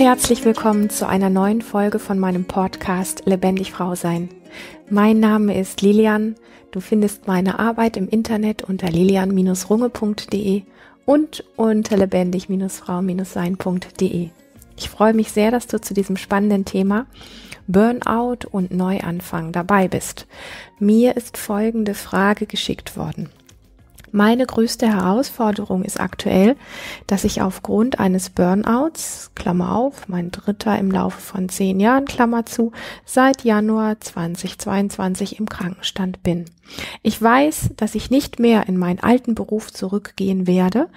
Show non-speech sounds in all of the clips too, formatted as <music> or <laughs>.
herzlich willkommen zu einer neuen Folge von meinem Podcast Lebendig Frau Sein. Mein Name ist Lilian. Du findest meine Arbeit im Internet unter lilian-runge.de und unter lebendig-frau-sein.de. Ich freue mich sehr, dass du zu diesem spannenden Thema Burnout und Neuanfang dabei bist. Mir ist folgende Frage geschickt worden. Meine größte Herausforderung ist aktuell, dass ich aufgrund eines Burnouts, Klammer auf, mein dritter im Laufe von zehn Jahren, Klammer zu, seit Januar 2022 im Krankenstand bin. Ich weiß, dass ich nicht mehr in meinen alten Beruf zurückgehen werde,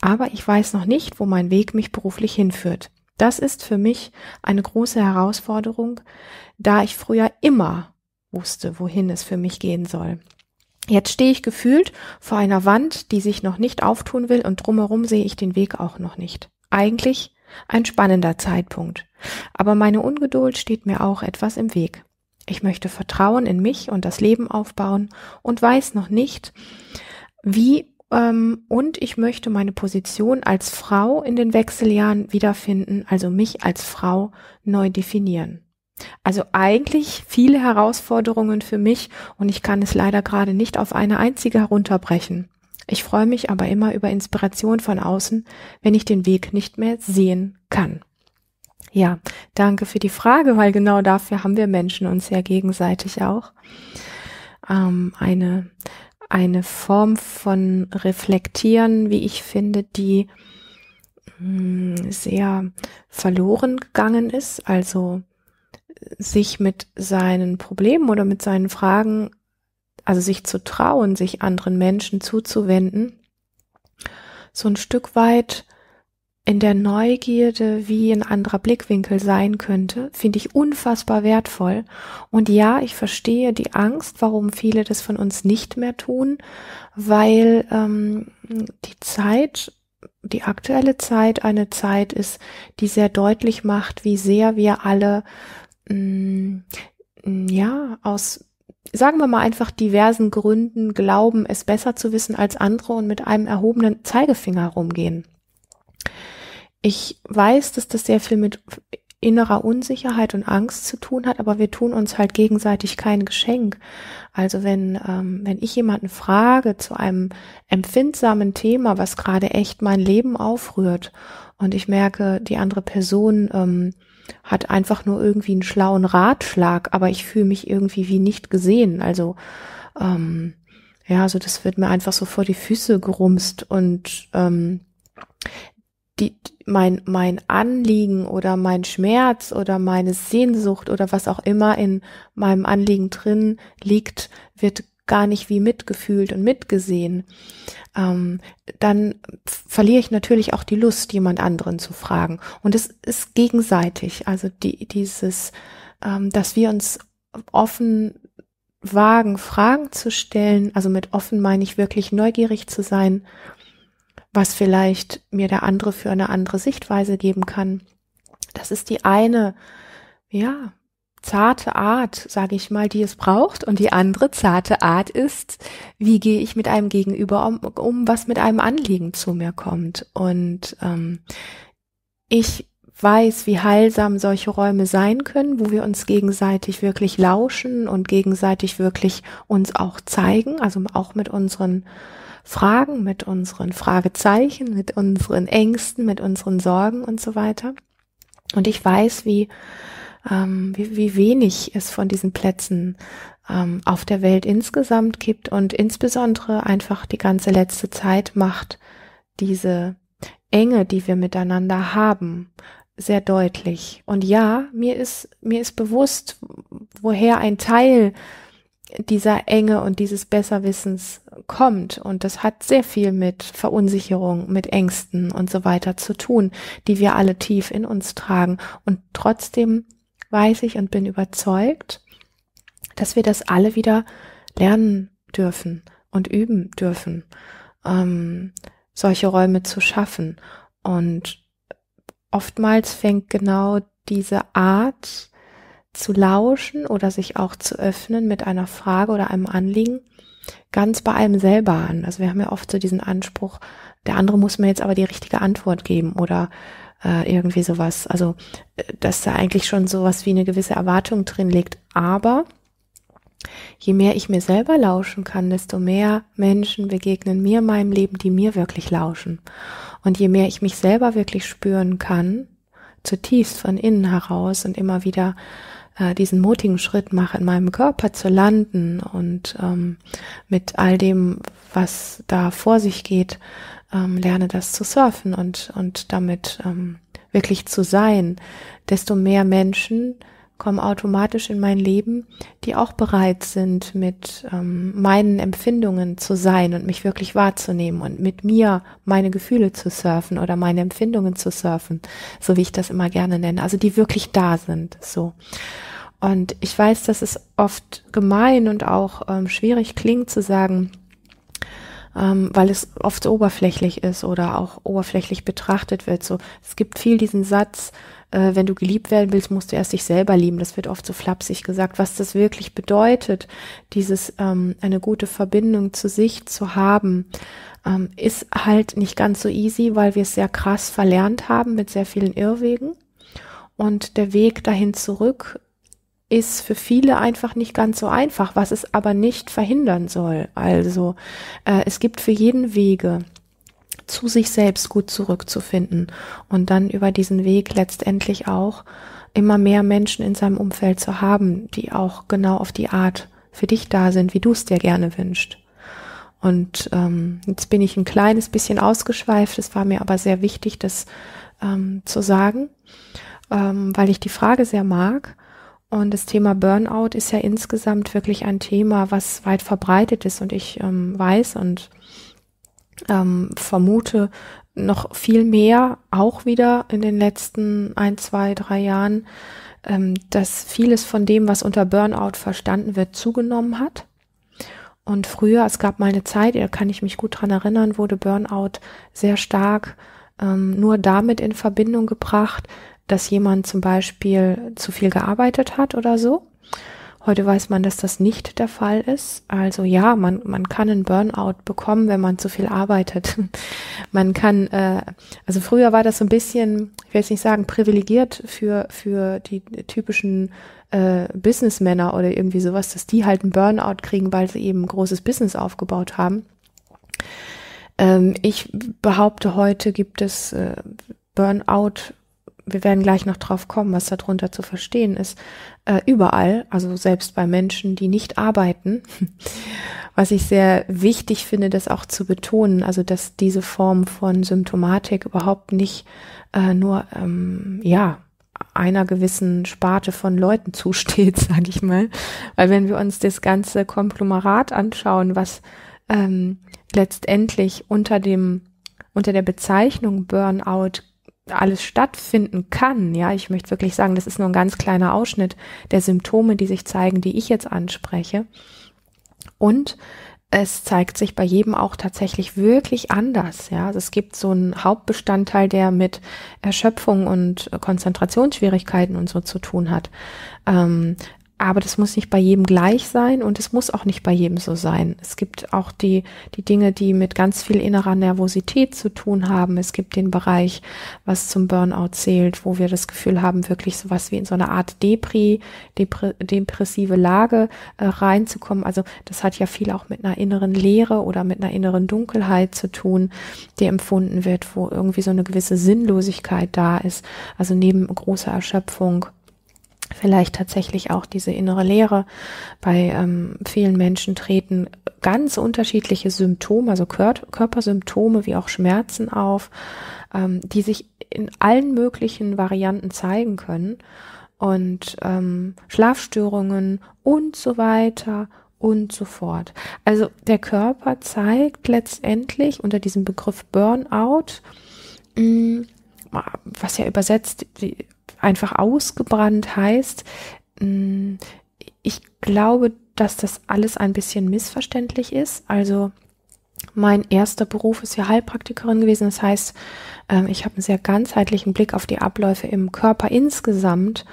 aber ich weiß noch nicht, wo mein Weg mich beruflich hinführt. Das ist für mich eine große Herausforderung, da ich früher immer wusste, wohin es für mich gehen soll. Jetzt stehe ich gefühlt vor einer Wand, die sich noch nicht auftun will und drumherum sehe ich den Weg auch noch nicht. Eigentlich ein spannender Zeitpunkt. Aber meine Ungeduld steht mir auch etwas im Weg. Ich möchte Vertrauen in mich und das Leben aufbauen und weiß noch nicht, wie ähm, und ich möchte meine Position als Frau in den Wechseljahren wiederfinden, also mich als Frau neu definieren. Also eigentlich viele Herausforderungen für mich und ich kann es leider gerade nicht auf eine einzige herunterbrechen. Ich freue mich aber immer über Inspiration von außen, wenn ich den Weg nicht mehr sehen kann. Ja, danke für die Frage, weil genau dafür haben wir Menschen uns ja gegenseitig auch. Ähm, eine, eine Form von Reflektieren, wie ich finde, die mh, hm, sehr verloren gegangen ist. Also sich mit seinen Problemen oder mit seinen Fragen, also sich zu trauen, sich anderen Menschen zuzuwenden, so ein Stück weit in der Neugierde, wie ein anderer Blickwinkel sein könnte, finde ich unfassbar wertvoll. Und ja, ich verstehe die Angst, warum viele das von uns nicht mehr tun, weil ähm, die Zeit, die aktuelle Zeit eine Zeit ist, die sehr deutlich macht, wie sehr wir alle mh, mm, ja, aus, sagen wir mal einfach diversen Gründen glauben, es besser zu wissen als andere und mit einem erhobenen Zeigefinger rumgehen. Ich weiß, dass das sehr viel mit innerer Unsicherheit und Angst zu tun hat, aber wir tun uns halt gegenseitig kein Geschenk. Also wenn, ähm, wenn ich jemanden frage zu einem empfindsamen Thema, was gerade echt mein Leben aufrührt und ich merke, die andere Person ähm, hat einfach nur irgendwie einen schlauen Ratschlag, aber ich fühle mich irgendwie wie nicht gesehen. Also ähm, ja, also das wird mir einfach so vor die Füße gerumst und ähm, die, mein, mein Anliegen oder mein Schmerz oder meine Sehnsucht oder was auch immer in meinem Anliegen drin liegt, wird gar nicht wie mitgefühlt und mitgesehen, ähm, dann verliere ich natürlich auch die Lust, jemand anderen zu fragen. Und es ist gegenseitig. Also die, dieses, ähm, dass wir uns offen wagen, Fragen zu stellen. Also mit offen meine ich wirklich neugierig zu sein, was vielleicht mir der andere für eine andere Sichtweise geben kann. Das ist die eine, ja, zarte Art, sage ich mal, die es braucht. Und die andere zarte Art ist, wie gehe ich mit einem Gegenüber um, um was mit einem Anliegen zu mir kommt. Und ähm, ich weiß, wie heilsam solche Räume sein können, wo wir uns gegenseitig wirklich lauschen und gegenseitig wirklich uns auch zeigen, also auch mit unseren Fragen, mit unseren Fragezeichen, mit unseren Ängsten, mit unseren Sorgen und so weiter. Und ich weiß, wie ähm, wie, wie wenig es von diesen Plätzen ähm, auf der Welt insgesamt gibt und insbesondere einfach die ganze letzte Zeit macht diese Enge, die wir miteinander haben, sehr deutlich. Und ja, mir ist, mir ist bewusst, woher ein Teil dieser Enge und dieses Besserwissens kommt. Und das hat sehr viel mit Verunsicherung, mit Ängsten und so weiter zu tun, die wir alle tief in uns tragen. Und trotzdem weiß ich und bin überzeugt, dass wir das alle wieder lernen dürfen und üben dürfen, ähm, solche Räume zu schaffen. Und oftmals fängt genau diese Art zu lauschen oder sich auch zu öffnen mit einer Frage oder einem Anliegen ganz bei einem selber an. Also wir haben ja oft so diesen Anspruch, der andere muss mir jetzt aber die richtige Antwort geben oder äh, irgendwie sowas. Also, äh, dass da eigentlich schon sowas wie eine gewisse Erwartung drin liegt. Aber je mehr ich mir selber lauschen kann, desto mehr Menschen begegnen mir in meinem Leben, die mir wirklich lauschen. Und je mehr ich mich selber wirklich spüren kann, zutiefst von innen heraus und immer wieder äh, diesen mutigen Schritt mache, in meinem Körper zu landen und ähm, mit all dem, was da vor sich geht, ähm, lerne das zu surfen und, und damit ähm, wirklich zu sein, desto mehr Menschen kommen automatisch in mein Leben, die auch bereit sind, mit ähm, meinen Empfindungen zu sein und mich wirklich wahrzunehmen und mit mir meine Gefühle zu surfen oder meine Empfindungen zu surfen, so wie ich das immer gerne nenne. Also die wirklich da sind, so. Und ich weiß, dass es oft gemein und auch ähm, schwierig klingt zu sagen, ähm, weil es oft oberflächlich ist oder auch oberflächlich betrachtet wird. So, es gibt viel diesen Satz, äh, wenn du geliebt werden willst, musst du erst dich selber lieben. Das wird oft so flapsig gesagt. Was das wirklich bedeutet, dieses ähm, eine gute Verbindung zu sich zu haben, ähm, ist halt nicht ganz so easy, weil wir es sehr krass verlernt haben mit sehr vielen Irrwegen. Und der Weg dahin zurück ist für viele einfach nicht ganz so einfach, was es aber nicht verhindern soll. Also äh, es gibt für jeden Wege zu sich selbst gut zurückzufinden und dann über diesen Weg letztendlich auch immer mehr Menschen in seinem Umfeld zu haben, die auch genau auf die Art für dich da sind, wie du es dir gerne wünscht. Und ähm, jetzt bin ich ein kleines bisschen ausgeschweift, es war mir aber sehr wichtig, das ähm, zu sagen, ähm, weil ich die Frage sehr mag. Und das Thema Burnout ist ja insgesamt wirklich ein Thema, was weit verbreitet ist. Und ich ähm, weiß und ähm, vermute noch viel mehr, auch wieder in den letzten ein, zwei, drei Jahren, ähm, dass vieles von dem, was unter Burnout verstanden wird, zugenommen hat. Und früher, es gab mal eine Zeit, da kann ich mich gut dran erinnern, wurde Burnout sehr stark ähm, nur damit in Verbindung gebracht, dass jemand zum Beispiel zu viel gearbeitet hat oder so. Heute weiß man, dass das nicht der Fall ist. Also ja, man, man kann einen Burnout bekommen, wenn man zu viel arbeitet. <laughs> man kann, äh, also früher war das so ein bisschen, ich will jetzt nicht sagen, privilegiert für, für die typischen äh, Businessmänner oder irgendwie sowas, dass die halt einen Burnout kriegen, weil sie eben ein großes Business aufgebaut haben. Ähm, ich behaupte, heute gibt es äh, Burnout wir werden gleich noch drauf kommen, was darunter zu verstehen ist, äh, überall, also selbst bei Menschen, die nicht arbeiten, <laughs> was ich sehr wichtig finde, das auch zu betonen, also dass diese Form von Symptomatik überhaupt nicht äh, nur, ähm, ja, einer gewissen Sparte von Leuten <laughs> zusteht, sage ich mal. Weil wenn wir uns das ganze Konglomerat anschauen, was ähm, letztendlich unter dem unter der Bezeichnung Burnout alles stattfinden kann, ja, ich möchte wirklich sagen, das ist nur ein ganz kleiner Ausschnitt der Symptome, die sich zeigen, die ich jetzt anspreche. Und es zeigt sich bei jedem auch tatsächlich wirklich anders. Ja, also es gibt so einen Hauptbestandteil, der mit Erschöpfung und Konzentrationsschwierigkeiten und so zu tun hat. Ähm, aber das muss nicht bei jedem gleich sein und es muss auch nicht bei jedem so sein. Es gibt auch die, die Dinge, die mit ganz viel innerer Nervosität zu tun haben. Es gibt den Bereich, was zum Burnout zählt, wo wir das Gefühl haben, wirklich sowas wie in so eine Art Depri, Depri depressive Lage äh, reinzukommen. Also das hat ja viel auch mit einer inneren Leere oder mit einer inneren Dunkelheit zu tun, die empfunden wird, wo irgendwie so eine gewisse Sinnlosigkeit da ist. Also neben großer Erschöpfung vielleicht tatsächlich auch diese innere Leere bei ähm, vielen Menschen treten ganz unterschiedliche Symptome, also Kör Körpersymptome wie auch Schmerzen auf, ähm, die sich in allen möglichen Varianten zeigen können und ähm, Schlafstörungen und so weiter und so fort. Also der Körper zeigt letztendlich unter diesem Begriff Burnout, mh, mm, was ja übersetzt die einfach ausgebrannt heißt, mm, ich glaube, dass das alles ein bisschen missverständlich ist. Also mein erster Beruf ist ja Heilpraktikerin gewesen. Das heißt, ähm, ich habe einen sehr ganzheitlichen Blick auf die Abläufe im Körper insgesamt.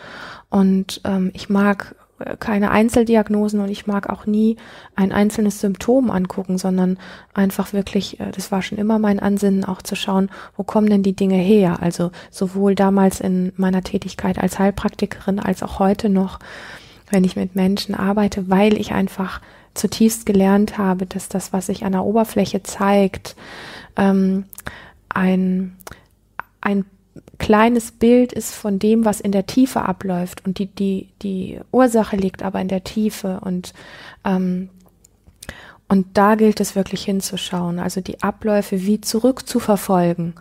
Und ähm, ich mag äh, keine Einzeldiagnosen und ich mag auch nie ein einzelnes Symptom angucken, sondern einfach wirklich, äh, das war schon immer mein Ansinnen, auch zu schauen, wo kommen denn die Dinge her? Also sowohl damals in meiner Tätigkeit als Heilpraktikerin als auch heute noch, wenn ich mit Menschen arbeite, weil ich einfach zutiefst gelernt habe, dass das, was sich an der Oberfläche zeigt, ähm, ein, ein kleines Bild ist von dem, was in der Tiefe abläuft. Und die, die, die Ursache liegt aber in der Tiefe. Und, ähm, und da gilt es wirklich hinzuschauen, also die Abläufe wie zurückzuverfolgen.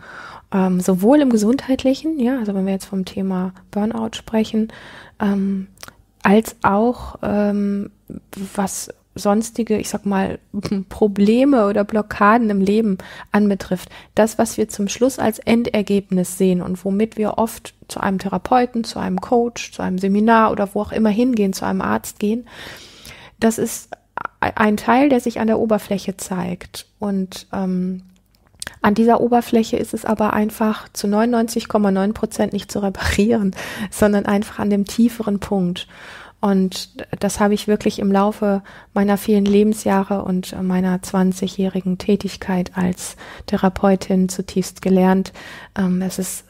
Ähm, sowohl im gesundheitlichen, ja, also wenn wir jetzt vom Thema Burnout sprechen, ähm, als auch ähm, was sonstige, ich sag mal, <laughs> Probleme oder Blockaden im Leben anbetrifft, das, was wir zum Schluss als Endergebnis sehen und womit wir oft zu einem Therapeuten, zu einem Coach, zu einem Seminar oder wo auch immer hingehen, zu einem Arzt gehen, das ist e-, ein Teil, der sich an der Oberfläche zeigt. Und ähm, an dieser Oberfläche ist es aber einfach zu 99,9 Prozent nicht zu reparieren, <laughs> sondern einfach an dem tieferen Punkt. Und das habe ich wirklich im Laufe meiner vielen Lebensjahre und meiner 20-jährigen Tätigkeit als Therapeutin zutiefst gelernt. Ähm, es ist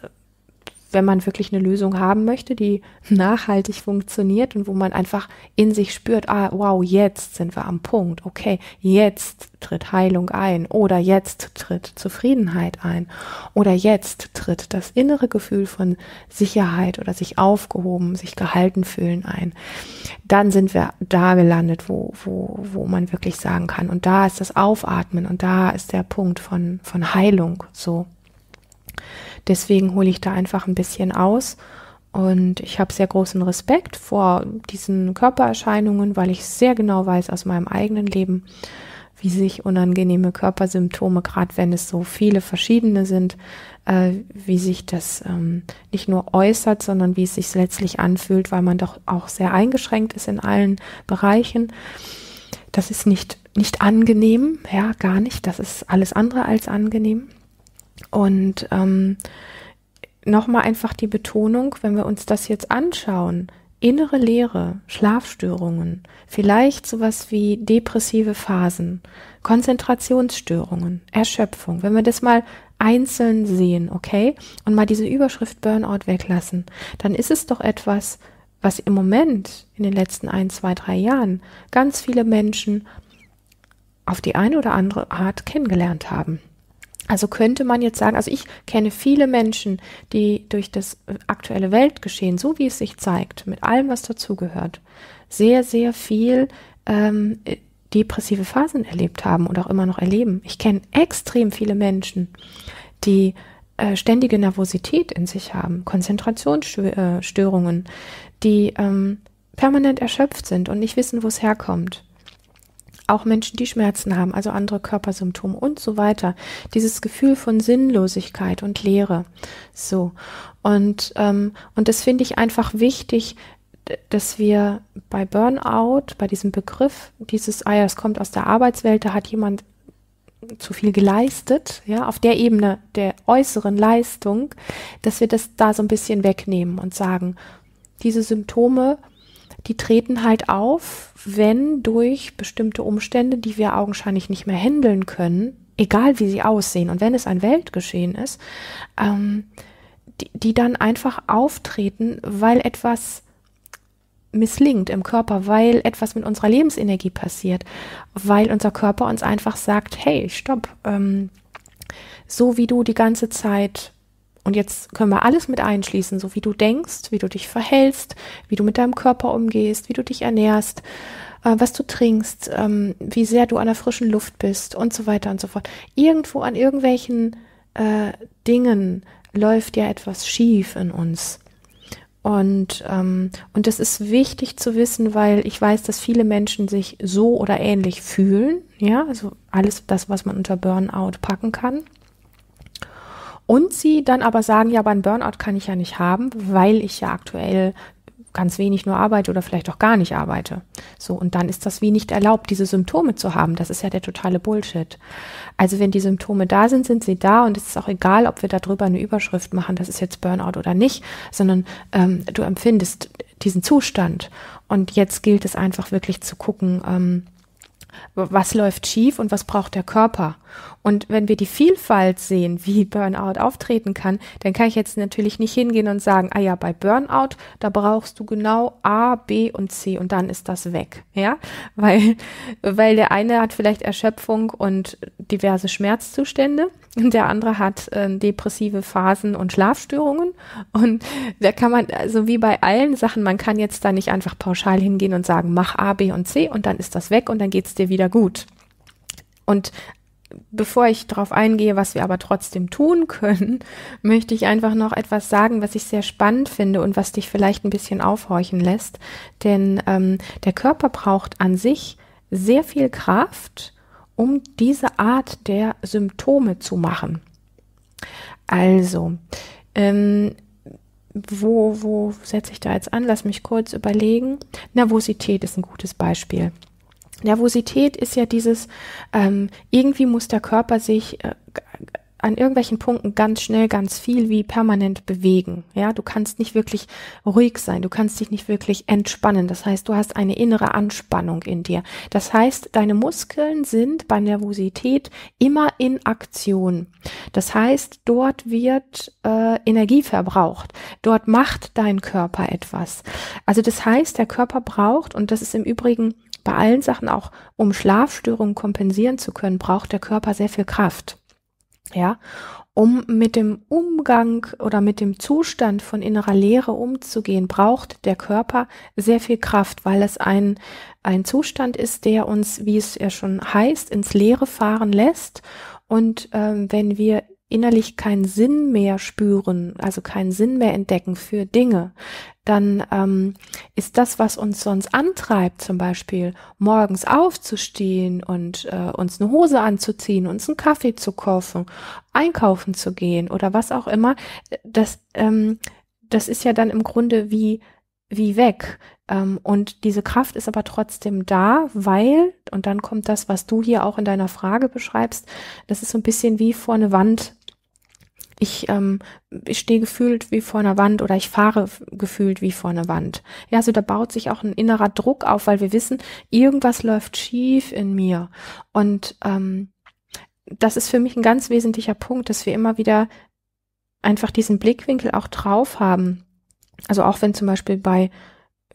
wenn man wirklich eine Lösung haben möchte, die <laughs> nachhaltig funktioniert und wo man einfach in sich spürt, ah, wow, jetzt sind wir am Punkt, okay, jetzt tritt Heilung ein oder jetzt tritt Zufriedenheit ein oder jetzt tritt das innere Gefühl von Sicherheit oder sich aufgehoben, sich gehalten fühlen ein, dann sind wir da gelandet, wo, wo, wo man wirklich sagen kann, und da ist das Aufatmen und da ist der Punkt von, von Heilung so. Deswegen hole ich da einfach ein bisschen aus. Und ich habe sehr großen Respekt vor diesen Körpererscheinungen, weil ich sehr genau weiß aus meinem eigenen Leben, wie sich unangenehme Körpersymptome, gerade wenn es so viele verschiedene sind, äh, wie sich das ähm, nicht nur äußert, sondern wie es sich letztlich anfühlt, weil man doch auch sehr eingeschränkt ist in allen Bereichen. Das ist nicht, nicht angenehm, ja, gar nicht. Das ist alles andere als angenehm. Und ähm, nochmal einfach die Betonung, wenn wir uns das jetzt anschauen, innere Leere, Schlafstörungen, vielleicht sowas wie depressive Phasen, Konzentrationsstörungen, Erschöpfung. Wenn wir das mal einzeln sehen, okay, und mal diese Überschrift Burnout weglassen, dann ist es doch etwas, was im Moment in den letzten ein, zwei, drei Jahren ganz viele Menschen auf die eine oder andere Art kennengelernt haben. Also könnte man jetzt sagen, also ich kenne viele Menschen, die durch das äh, aktuelle Weltgeschehen, so wie es sich zeigt, mit allem, was dazugehört, sehr, sehr viel ähm, äh, depressive Phasen erlebt haben und auch immer noch erleben. Ich kenne extrem viele Menschen, die äh, ständige Nervosität in sich haben, Konzentrationsstörungen, äh, die ähm, permanent erschöpft sind und nicht wissen, wo es herkommt auch Menschen, die Schmerzen haben, also andere Körpersymptome und so weiter. Dieses Gefühl von Sinnlosigkeit und Leere. So. Und, ähm, und das finde ich einfach wichtig, dass wir bei Burnout, bei diesem Begriff, dieses, ah ja, es kommt aus der Arbeitswelt, da hat jemand zu viel geleistet, ja, auf der Ebene der äußeren Leistung, dass wir das da so ein bisschen wegnehmen und sagen, diese Symptome die treten halt auf, wenn durch bestimmte Umstände, die wir augenscheinlich nicht mehr handeln können, egal wie sie aussehen und wenn es ein Weltgeschehen ist, ähm, die, die dann einfach auftreten, weil etwas misslingt im Körper, weil etwas mit unserer Lebensenergie passiert, weil unser Körper uns einfach sagt, hey, stopp, ähm, so wie du die ganze Zeit und jetzt können wir alles mit einschließen, so wie du denkst, wie du dich verhältst, wie du mit deinem Körper umgehst, wie du dich ernährst, äh, was du trinkst, ähm, wie sehr du an der frischen Luft bist und so weiter und so fort. Irgendwo an irgendwelchen äh, Dingen läuft ja etwas schief in uns. Und, ähm, und das ist wichtig zu wissen, weil ich weiß, dass viele Menschen sich so oder ähnlich fühlen. Ja, also alles das, was man unter Burnout packen kann. Und sie dann aber sagen, ja, aber ein Burnout kann ich ja nicht haben, weil ich ja aktuell ganz wenig nur arbeite oder vielleicht auch gar nicht arbeite. So, und dann ist das wie nicht erlaubt, diese Symptome zu haben. Das ist ja der totale Bullshit. Also wenn die Symptome da sind, sind sie da und es ist auch egal, ob wir darüber eine Überschrift machen, das ist jetzt Burnout oder nicht, sondern ähm, du empfindest diesen Zustand. Und jetzt gilt es einfach wirklich zu gucken, ähm, was läuft schief und was braucht der Körper. Und wenn wir die Vielfalt sehen, wie <laughs> Burnout auftreten kann, dann kann ich jetzt natürlich nicht hingehen und sagen, ah ja, bei Burnout, da brauchst du genau A, B und C und dann ist das weg, ja? <laughs> Weil, weil der eine hat vielleicht Erschöpfung und diverse Schmerzzustände und der andere hat äh, depressive Phasen und Schlafstörungen und da kann man, also wie bei allen Sachen, man kann jetzt da nicht einfach pauschal hingehen und sagen, mach A, B und C und dann ist das weg und dann geht geht's dir wieder gut. Und bevor ich darauf eingehe, was wir aber trotzdem tun können, <laughs> möchte ich einfach noch etwas sagen, was ich sehr spannend finde und was dich vielleicht ein bisschen aufhorchen lässt. Denn ähm, der Körper braucht an sich sehr viel Kraft, um diese Art der Symptome zu machen. Also, ähm, wo, wo setze ich da jetzt an? Lass mich kurz überlegen. Nervosität ist ein gutes Beispiel. Nervosität ist ja dieses, ähm, irgendwie muss der Körper sich äh, an irgendwelchen Punkten ganz schnell ganz viel wie permanent bewegen. Ja, du kannst nicht wirklich ruhig sein, du kannst dich nicht wirklich entspannen. Das heißt, du hast eine innere Anspannung in dir. Das heißt, deine Muskeln sind bei Nervosität immer in Aktion. Das heißt, dort wird äh, Energie verbraucht. Dort macht dein Körper etwas. Also das heißt, der Körper braucht und das ist im Übrigen bei allen Sachen auch, um Schlafstörungen kompensieren zu können, braucht der Körper sehr viel Kraft. Ja, um mit dem Umgang oder mit dem Zustand von innerer Leere umzugehen, braucht der Körper sehr viel Kraft, weil es ein, ein Zustand ist, der uns, wie es ja schon heißt, ins Leere fahren lässt. Und ähm, wenn wir innerlich keinen Sinn mehr spüren, also keinen Sinn mehr entdecken für Dinge, dann ähm, ist das, was uns sonst antreibt, zum Beispiel morgens aufzustehen und äh, uns eine Hose anzuziehen, uns einen Kaffee zu kaufen, einkaufen zu gehen oder was auch immer, das, ähm, das ist ja dann im Grunde wie wie weg. Ähm, und diese Kraft ist aber trotzdem da, weil, und dann kommt das, was du hier auch in deiner Frage beschreibst, das ist so ein bisschen wie vor eine Wand ich, ähm, ich stehe gefühlt wie vor einer Wand oder ich fahre gefühlt wie vor einer Wand. Ja, also da baut sich auch ein innerer Druck auf, weil wir wissen, irgendwas läuft schief in mir. Und ähm, das ist für mich ein ganz wesentlicher Punkt, dass wir immer wieder einfach diesen Blickwinkel auch drauf haben. Also auch wenn zum Beispiel bei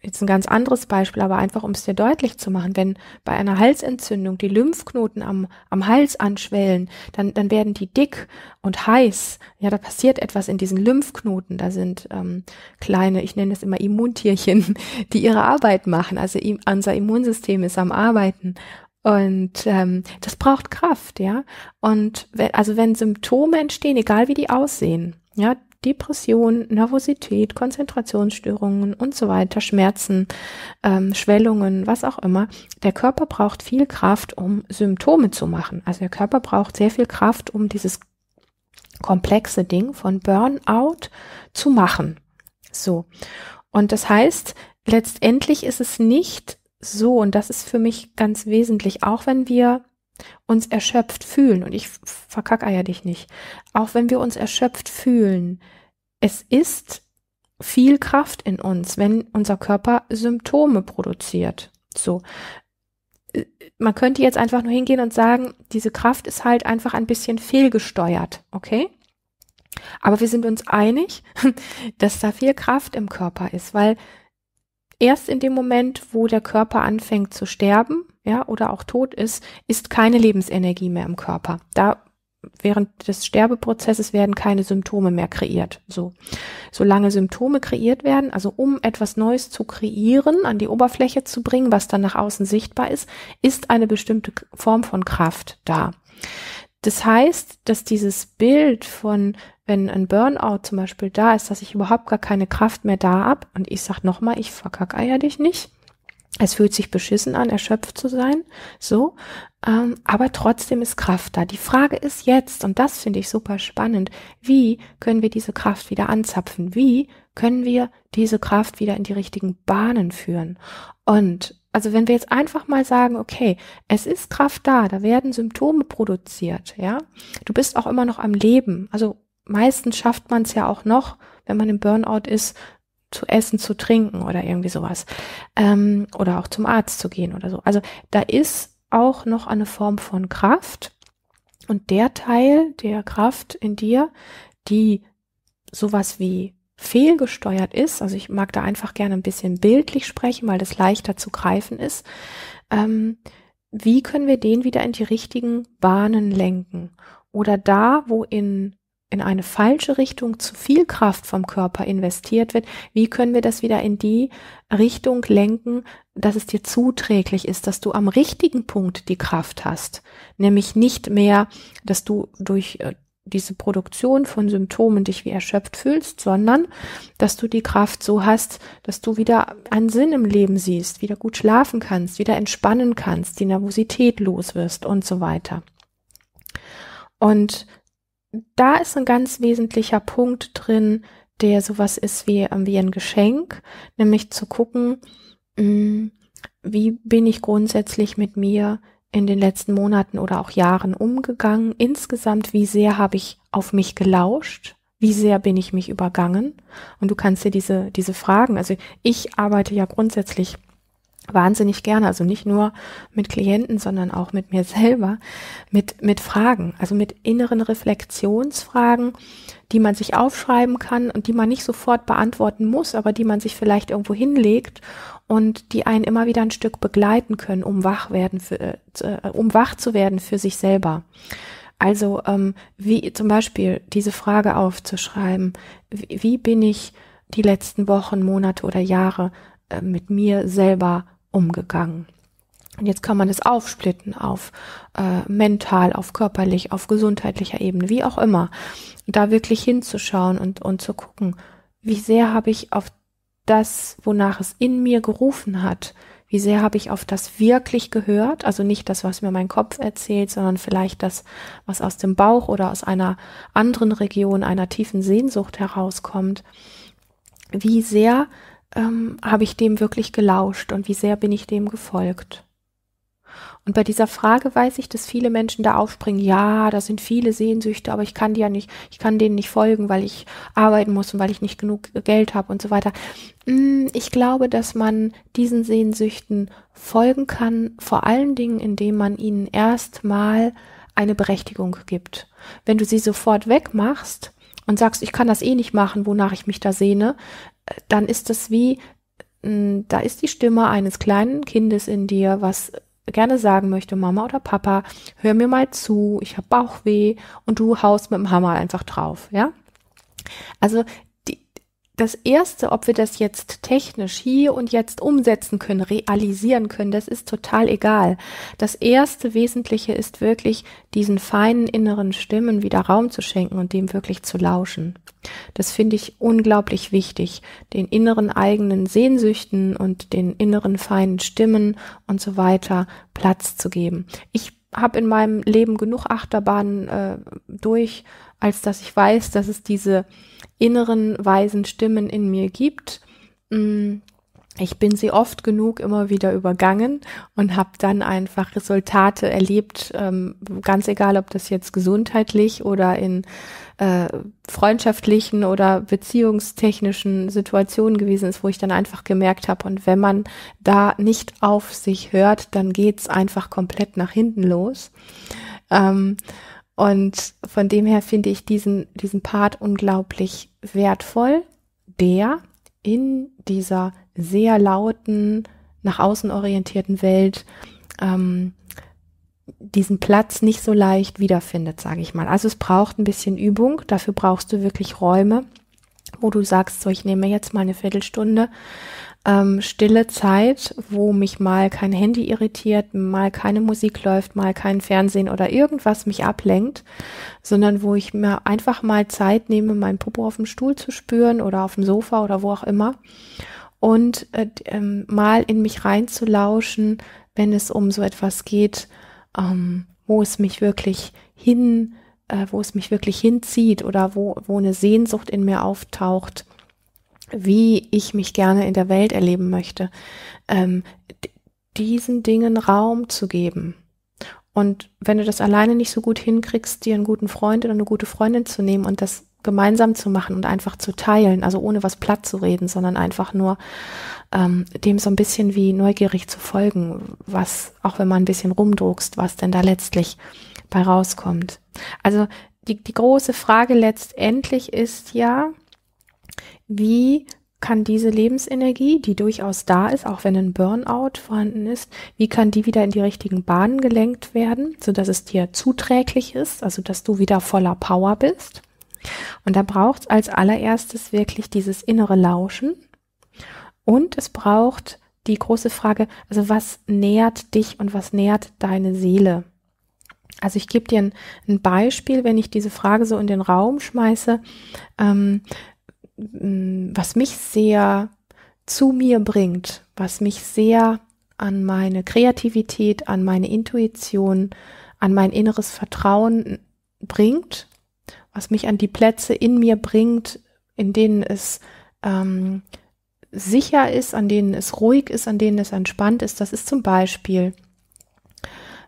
jetzt ein ganz anderes Beispiel, aber einfach um es dir deutlich zu machen, wenn bei einer Halsentzündung die Lymphknoten am, am Hals anschwellen, dann, dann werden die dick und heiß. Ja, da passiert etwas in diesen Lymphknoten. Da sind ähm, kleine, ich nenne es immer Immuntierchen, <laughs> die ihre Arbeit machen. Also im, unser Immunsystem ist am Arbeiten. Und ähm, das braucht Kraft, ja. Und wenn, also wenn Symptome entstehen, egal wie die aussehen, ja, Depression, Nervosität, Konzentrationsstörungen und so weiter, Schmerzen, ähm, Schwellungen, was auch immer. Der Körper braucht viel Kraft, um Symptome zu machen. Also der Körper braucht sehr viel Kraft, um dieses komplexe Ding von Burnout zu machen. So. Und das heißt, letztendlich ist es nicht so, und das ist für mich ganz wesentlich, auch wenn wir uns erschöpft fühlen, und ich verkackeier dich nicht, auch wenn wir uns erschöpft fühlen, es ist viel Kraft in uns, wenn unser Körper Symptome produziert. So. Äh, man könnte jetzt einfach nur hingehen und sagen, diese Kraft ist halt einfach ein bisschen fehlgesteuert, okay? Aber wir sind uns einig, <laughs> dass da viel Kraft im Körper ist, weil erst in dem Moment, wo der Körper anfängt zu sterben, ja, oder auch tot ist, ist keine Lebensenergie mehr im Körper. Da während des Sterbeprozesses werden keine Symptome mehr kreiert. So, solange Symptome kreiert werden, also um etwas Neues zu kreieren, an die Oberfläche zu bringen, was dann nach außen sichtbar ist, ist eine bestimmte Form von Kraft da. Das heißt, dass dieses Bild von, wenn ein Burnout zum Beispiel da ist, dass ich überhaupt gar keine Kraft mehr da hab und ich sag nochmal, ich verkackeier dich nicht. Es fühlt sich beschissen an, erschöpft zu sein. So, ähm, aber trotzdem ist Kraft da. Die Frage ist jetzt, und das finde ich super spannend, wie können wir diese Kraft wieder anzapfen? Wie können wir diese Kraft wieder in die richtigen Bahnen führen? Und also wenn wir jetzt einfach mal sagen, okay, es ist Kraft da, da werden Symptome produziert, ja, du bist auch immer noch am Leben. Also meistens schafft man es ja auch noch, wenn man im Burnout ist, zu essen, zu trinken oder irgendwie sowas. Ähm, oder auch zum Arzt zu gehen oder so. Also da ist auch noch eine Form von Kraft. Und der Teil der Kraft in dir, die sowas wie fehlgesteuert ist, also ich mag da einfach gerne ein bisschen bildlich sprechen, weil das leichter zu greifen ist, ähm, wie können wir den wieder in die richtigen Bahnen lenken? Oder da, wo in in eine falsche Richtung zu viel Kraft vom Körper investiert wird, wie können wir das wieder in die Richtung lenken, dass es dir zuträglich ist, dass du am richtigen Punkt die Kraft hast, nämlich nicht mehr, dass du durch äh, diese Produktion von Symptomen dich wie erschöpft fühlst, sondern dass du die Kraft so hast, dass du wieder einen Sinn im Leben siehst, wieder gut schlafen kannst, wieder entspannen kannst, die Nervosität los wirst und so weiter. Und da ist ein ganz wesentlicher Punkt drin, der sowas ist wie, ähm, wie ein Geschenk, nämlich zu gucken, mm, wie bin ich grundsätzlich mit mir in den letzten Monaten oder auch Jahren umgegangen, insgesamt, wie sehr habe ich auf mich gelauscht, wie sehr bin ich mich übergangen. Und du kannst dir diese, diese Fragen, also ich arbeite ja grundsätzlich wahnsinnig gerne, also nicht nur mit Klienten, sondern auch mit mir selber, mit, mit Fragen, also mit inneren Reflexionsfragen, die man sich aufschreiben kann und die man nicht sofort beantworten muss, aber die man sich vielleicht irgendwo hinlegt und die einen immer wieder ein Stück begleiten können, um wach werden für, äh, äh um wach zu werden für sich selber. Also ähm, wie zum Beispiel diese Frage aufzuschreiben, wie, wie bin ich die letzten Wochen, Monate oder Jahre äh, mit mir selber umgegangen. Und jetzt kann man es aufsplitten auf äh, mental, auf körperlich, auf gesundheitlicher Ebene, wie auch immer. da wirklich hinzuschauen und, und zu gucken, wie sehr habe ich auf das, wonach es in mir gerufen hat, wie sehr habe ich auf das wirklich gehört, also nicht das, was mir mein Kopf erzählt, sondern vielleicht das, was aus dem Bauch oder aus einer anderen Region, einer tiefen Sehnsucht herauskommt. Wie sehr ähm, habe ich dem wirklich gelauscht und wie sehr bin ich dem gefolgt? Und bei dieser Frage weiß ich, dass viele Menschen da aufspringen, ja, da sind viele Sehnsüchte, aber ich kann die ja nicht, ich kann denen nicht folgen, weil ich arbeiten muss und weil ich nicht genug Geld habe und so weiter. Mm, ich glaube, dass man diesen Sehnsüchten folgen kann, vor allen Dingen, indem man ihnen erstmal eine Berechtigung gibt. Wenn du sie sofort wegmachst und sagst, ich kann das eh nicht machen, wonach ich mich da sehne, dann ist das wie, hm, da ist die Stimme eines kleinen Kindes in dir, was gerne sagen möchte, Mama oder Papa, hör mir mal zu, ich habe Bauchweh und du haust mit dem Hammer einfach drauf, ja? Also das Erste, ob wir das jetzt technisch hier und jetzt umsetzen können, realisieren können, das ist total egal. Das Erste Wesentliche ist wirklich, diesen feinen inneren Stimmen wieder Raum zu schenken und dem wirklich zu lauschen. Das finde ich unglaublich wichtig, den inneren eigenen Sehnsüchten und den inneren feinen Stimmen und so weiter Platz zu geben. Ich habe in meinem Leben genug Achterbahnen äh, durch, als dass ich weiß, dass es diese inneren weisen Stimmen in mir gibt, mh, mm, ich bin sie oft genug immer wieder übergangen und habe dann einfach Resultate erlebt, ähm, ganz egal, ob das jetzt gesundheitlich oder in äh, freundschaftlichen oder beziehungstechnischen Situationen gewesen ist, wo ich dann einfach gemerkt habe, und wenn man da nicht auf sich hört, dann geht's einfach komplett nach hinten los. Ähm, und von dem her finde ich diesen, diesen Part unglaublich wertvoll, der in dieser sehr lauten, nach außen orientierten Welt ähm, diesen Platz nicht so leicht wiederfindet, sage ich mal. Also es braucht ein bisschen Übung, dafür brauchst du wirklich Räume, wo du sagst, so ich nehme jetzt mal eine Viertelstunde ähm, stille Zeit, wo mich mal kein Handy irritiert, mal keine Musik läuft, mal kein Fernsehen oder irgendwas mich ablenkt, sondern wo ich mir einfach mal Zeit nehme, meinen Popo auf dem Stuhl zu spüren oder auf dem Sofa oder wo auch immer und äh, ähm, mal in mich reinzulauschen, wenn es um so etwas geht, ähm, wo es mich wirklich hin, äh, wo es mich wirklich hinzieht oder wo, wo eine Sehnsucht in mir auftaucht wie ich mich gerne in der Welt erleben möchte, ähm, diesen Dingen Raum zu geben. Und wenn du das alleine nicht so gut hinkriegst, dir einen guten Freund oder eine gute Freundin zu nehmen und das gemeinsam zu machen und einfach zu teilen, also ohne was platt zu reden, sondern einfach nur ähm, dem so ein bisschen wie neugierig zu folgen, was, auch wenn man ein bisschen rumdruckst, was denn da letztlich bei rauskommt. Also die, die große Frage letztendlich ist ja, wie kann diese Lebensenergie, die durchaus da ist, auch wenn ein Burnout vorhanden ist, wie kann die wieder in die richtigen Bahnen gelenkt werden, so dass es dir zuträglich ist, also dass du wieder voller Power bist. Und da braucht es als allererstes wirklich dieses innere Lauschen und es braucht die große Frage, also was nährt dich und was nährt deine Seele? Also ich gebe dir ein, ein, Beispiel, wenn ich diese Frage so in den Raum schmeiße. Ähm, Mm, was mich sehr zu mir bringt, was mich sehr an meine Kreativität, an meine Intuition, an mein inneres Vertrauen bringt, was mich an die Plätze in mir bringt, in denen es ähm, sicher ist, an denen es ruhig ist, an denen es entspannt ist. Das ist zum Beispiel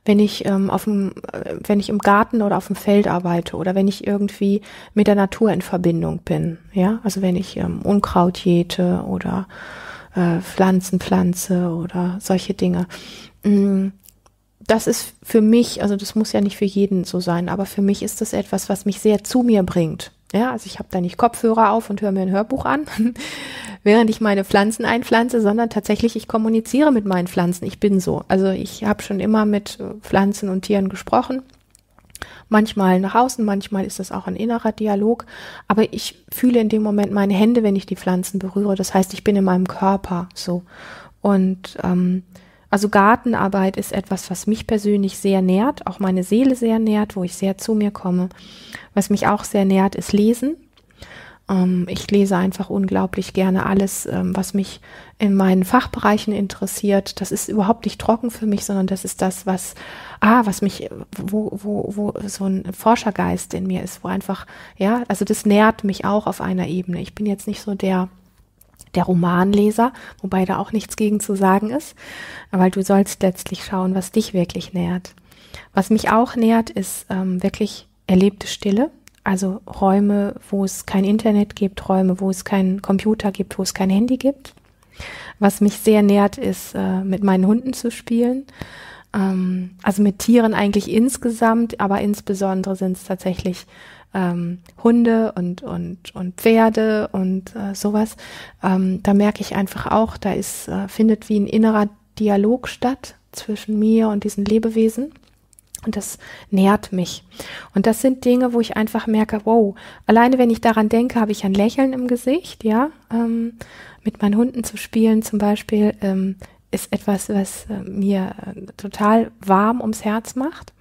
wenn ich ähm, auf dem, äh, wenn ich im Garten oder auf dem Feld arbeite oder wenn ich irgendwie mit der Natur in Verbindung bin, ja, also wenn ich ähm, Unkraut jäte oder äh, Pflanzen pflanze oder solche Dinge. Mm das ist für mich, also das muss ja nicht für jeden so sein, aber für mich ist das etwas, was mich sehr zu mir bringt. Ja, also ich habe da nicht Kopfhörer auf und höre mir ein Hörbuch an, <laughs> während ich meine Pflanzen einpflanze, sondern tatsächlich, ich kommuniziere mit meinen Pflanzen. Ich bin so. Also ich habe schon immer mit äh, Pflanzen und Tieren gesprochen. Manchmal nach außen, manchmal ist das auch ein innerer Dialog. Aber ich fühle in dem Moment meine Hände, wenn ich die Pflanzen berühre. Das heißt, ich bin in meinem Körper so. Und ähm, also Gartenarbeit ist etwas, was mich persönlich sehr nährt, auch meine Seele sehr nährt, wo ich sehr zu mir komme. Was mich auch sehr nährt, ist Lesen. Ähm, ich lese einfach unglaublich gerne alles, ähm, was mich in meinen Fachbereichen interessiert. Das ist überhaupt nicht trocken für mich, sondern das ist das, was, ah, was mich, wo, wo, wo so ein Forschergeist in mir ist, wo einfach, ja, also das nährt mich auch auf einer Ebene. Ich bin jetzt nicht so der, der Romanleser, wobei da auch nichts gegen zu sagen ist, weil du sollst letztlich schauen, was dich wirklich nährt. Was mich auch nährt, ist ähm, wirklich erlebte Stille, also Räume, wo es kein Internet gibt, Räume, wo es keinen Computer gibt, wo es kein Handy gibt. Was mich sehr nährt, ist äh, mit meinen Hunden zu spielen ähm, also mit Tieren eigentlich insgesamt, aber insbesondere sind es tatsächlich ähm, Hunde und, und, und Pferde und äh, sowas. Ähm, da merke ich einfach auch, da ist, äh, findet wie ein innerer Dialog statt zwischen mir und diesen Lebewesen. Und das nährt mich. Und das sind Dinge, wo ich einfach merke, wow, alleine wenn ich daran denke, habe ich ein Lächeln im Gesicht, ja. Ähm, mit meinen Hunden zu spielen zum Beispiel ähm, ist etwas, was äh, mir äh, total warm ums Herz macht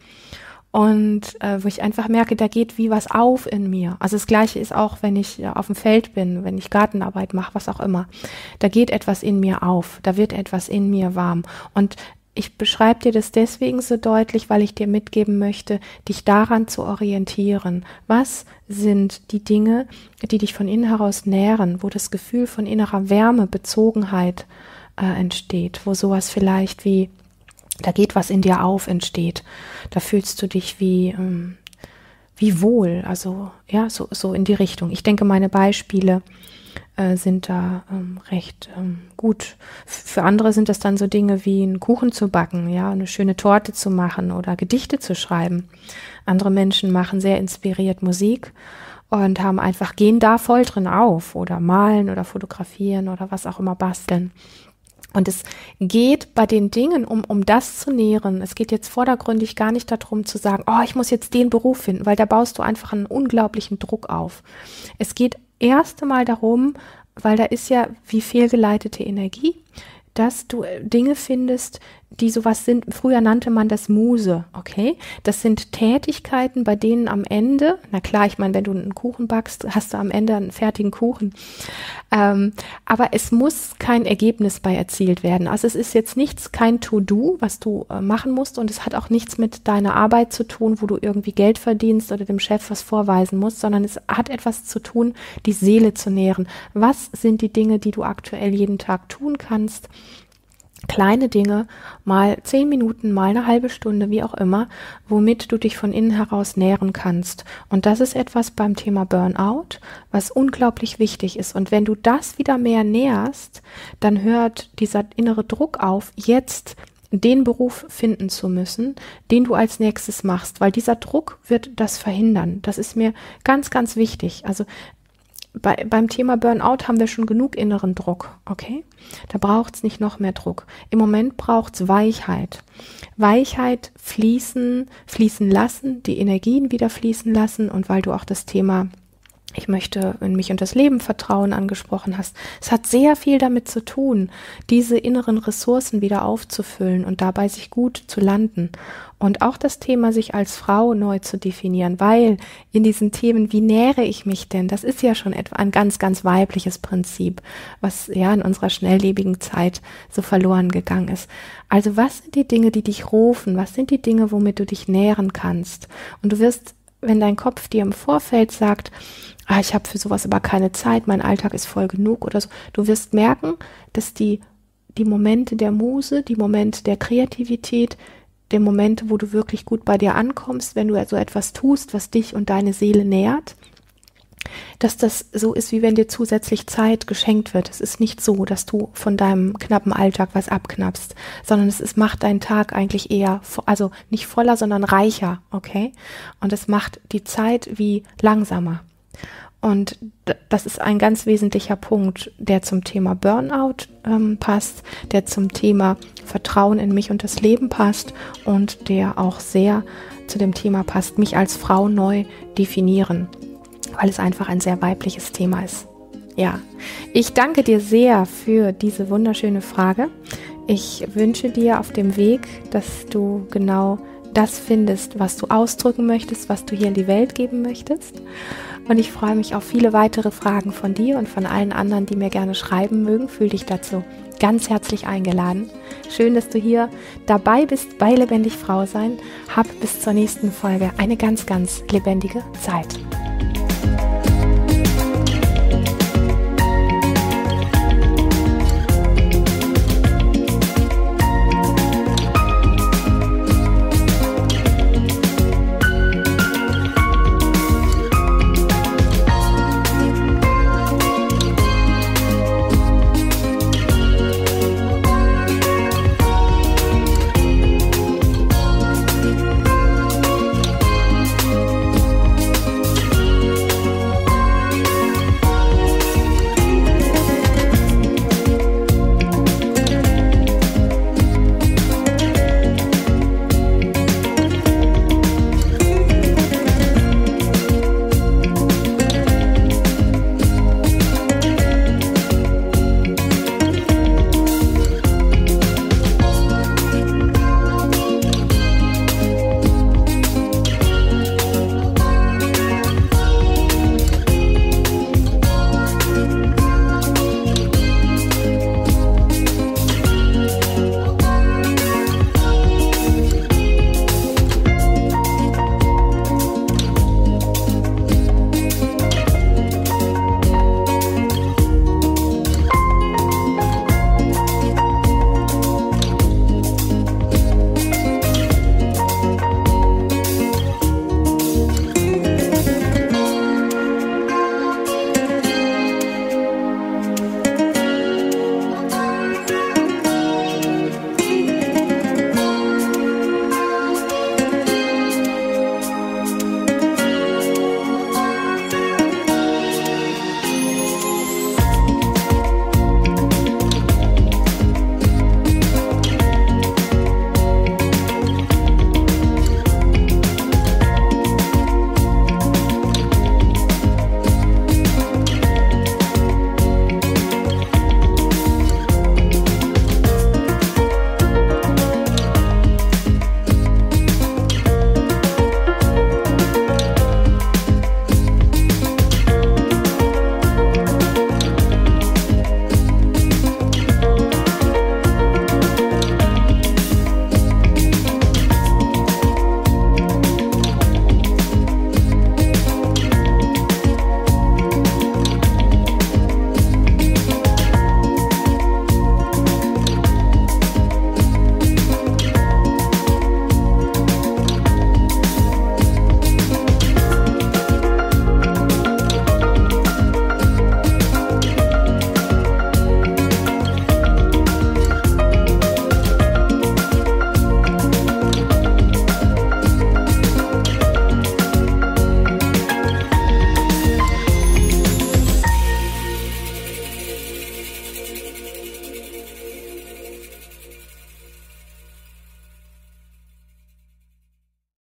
und äh, wo ich einfach merke, da geht wie was auf in mir. Also das gleiche ist auch, wenn ich äh, auf dem Feld bin, wenn ich Gartenarbeit mache, was auch immer. Da geht etwas in mir auf, da wird etwas in mir warm und ich beschreibe dir das deswegen so deutlich, weil ich dir mitgeben möchte, dich daran zu orientieren. Was sind die Dinge, die dich von innen heraus nähren, wo das Gefühl von innerer Wärme, Bezogenheit, äh, äh, entsteht, wo sowas vielleicht wie, da geht was in dir auf, entsteht. Da fühlst du dich wie, ähm, wie wohl, also ja, so, so in die Richtung. Ich denke, meine Beispiele äh, sind da ähm, recht ähm, gut. Für andere sind das dann so Dinge wie einen Kuchen zu backen, ja, eine schöne Torte zu machen oder Gedichte zu schreiben. Andere Menschen machen sehr inspiriert Musik und haben einfach, gehen da voll drin auf oder malen oder fotografieren oder was auch immer basteln. Und es geht bei den Dingen, um, um das zu nähren. Es geht jetzt vordergründig gar nicht darum zu sagen, oh, ich muss jetzt den Beruf finden, weil da baust du einfach einen unglaublichen Druck auf. Es geht erst einmal darum, weil da ist ja wie fehlgeleitete Energie, dass du äh, Dinge findest, die sowas sind, früher nannte man das Muse, okay? Das sind Tätigkeiten, bei denen am Ende, na klar, ich meine, wenn du einen Kuchen backst, hast du am Ende einen fertigen Kuchen. Ähm, aber es muss kein Ergebnis bei erzielt werden. Also es ist jetzt nichts, kein To-Do, was du äh, machen musst und es hat auch nichts mit deiner Arbeit zu tun, wo du irgendwie Geld verdienst oder dem Chef was vorweisen musst, sondern es hat etwas zu tun, die Seele zu nähren. Was sind die Dinge, die du aktuell jeden Tag tun kannst? kleine Dinge, mal zehn Minuten, mal eine halbe Stunde, wie auch immer, womit du dich von innen heraus nähren kannst. Und das ist etwas beim Thema Burnout, was unglaublich wichtig ist. Und wenn du das wieder mehr näherst, dann hört dieser innere Druck auf, jetzt den Beruf finden zu müssen, den du als nächstes machst, weil dieser Druck wird das verhindern. Das ist mir ganz, ganz wichtig. Also bei, beim Thema Burnout haben wir schon genug inneren Druck, okay? Da braucht's nicht noch mehr Druck. Im Moment braucht's Weichheit. Weichheit fließen, fließen lassen, die Energien wieder fließen lassen und weil du auch das Thema ich möchte in mich und das Leben vertrauen angesprochen hast. Es hat sehr viel damit zu tun, diese inneren Ressourcen wieder aufzufüllen und dabei sich gut zu landen. Und auch das Thema, sich als Frau neu zu definieren, weil in diesen Themen, wie nähere ich mich denn? Das ist ja schon etwa ein ganz, ganz weibliches Prinzip, was ja in unserer schnelllebigen Zeit so verloren gegangen ist. Also was sind die Dinge, die dich rufen? Was sind die Dinge, womit du dich nähren kannst? Und du wirst wenn dein Kopf dir im Vorfeld sagt, ah, ich habe für sowas aber keine Zeit, mein Alltag ist voll genug oder so, du wirst merken, dass die, die Momente der Muse, die Momente der Kreativität, die Momente, wo du wirklich gut bei dir ankommst, wenn du so etwas tust, was dich und deine Seele nährt, dass das so ist, wie wenn dir zusätzlich Zeit geschenkt wird. Es ist nicht so, dass du von deinem knappen Alltag was abknappst, sondern es ist, macht deinen Tag eigentlich eher, also nicht voller, sondern reicher, okay? Und es macht die Zeit wie langsamer. Und das ist ein ganz wesentlicher Punkt, der zum Thema Burnout ähm, passt, der zum Thema Vertrauen in mich und das Leben passt und der auch sehr zu dem Thema passt, mich als Frau neu definieren weil es einfach ein sehr weibliches Thema ist. Ja, ich danke dir sehr für diese wunderschöne Frage. Ich wünsche dir auf dem Weg, dass du genau das findest, was du ausdrücken möchtest, was du hier in die Welt geben möchtest. Und ich freue mich auf viele weitere Fragen von dir und von allen anderen, die mir gerne schreiben mögen. Fühl dich dazu ganz herzlich eingeladen. Schön, dass du hier dabei bist bei Lebendig Frau sein. Hab bis zur nächsten Folge eine ganz, ganz lebendige Zeit.